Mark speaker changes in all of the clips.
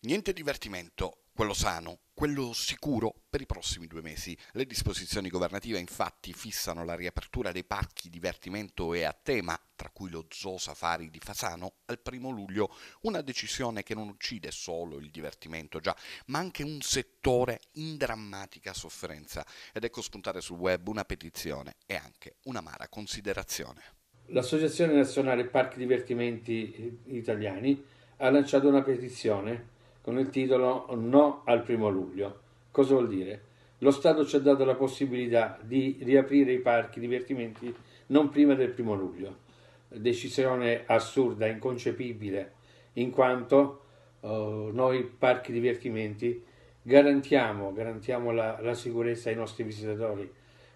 Speaker 1: Niente divertimento, quello sano, quello sicuro per i prossimi due mesi. Le disposizioni governative infatti fissano la riapertura dei parchi divertimento e a tema, tra cui lo Zoo Safari di Fasano, al primo luglio, una decisione che non uccide solo il divertimento già, ma anche un settore in drammatica sofferenza. Ed ecco spuntare sul web una petizione e anche un'amara considerazione. L'Associazione
Speaker 2: Nazionale Parchi Divertimenti Italiani ha lanciato una petizione con il titolo No al primo luglio. Cosa vuol dire? Lo Stato ci ha dato la possibilità di riaprire i parchi divertimenti non prima del primo luglio. Decisione assurda, inconcepibile, in quanto eh, noi parchi divertimenti garantiamo, garantiamo la, la, sicurezza ai nostri visitatori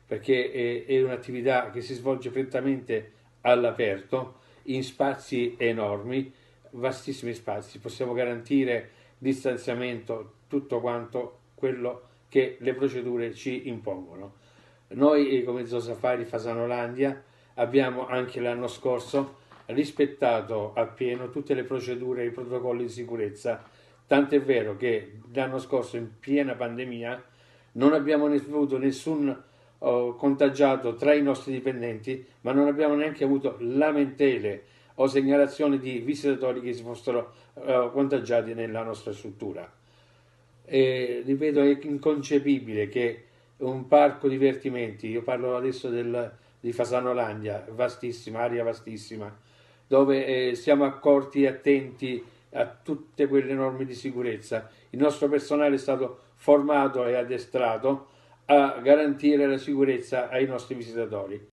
Speaker 2: perché è, è un'attività che si svolge prettamente all'aperto in spazi enormi, vastissimi spazi. Possiamo garantire distanziamento, tutto quanto quello che le procedure ci impongono. Noi eh, come Zoo Safari Fasanolandia abbiamo anche l'anno scorso rispettato appieno tutte le procedure e i protocolli di sicurezza, tant'è vero che l'anno scorso in piena pandemia non abbiamo avuto nessun oh, contagiato tra i nostri dipendenti, ma non abbiamo neanche avuto lamentele o segnalazioni di visitatori che si fossero eh, contagiati nella nostra struttura. E, ripeto, è inconcepibile che un parco divertimenti, io parlo adesso del, di Fasanolandia, vastissima, area vastissima, dove eh, siamo accorti e attenti a tutte quelle norme di sicurezza. Il nostro personale è stato formato e addestrato a garantire la sicurezza ai nostri visitatori.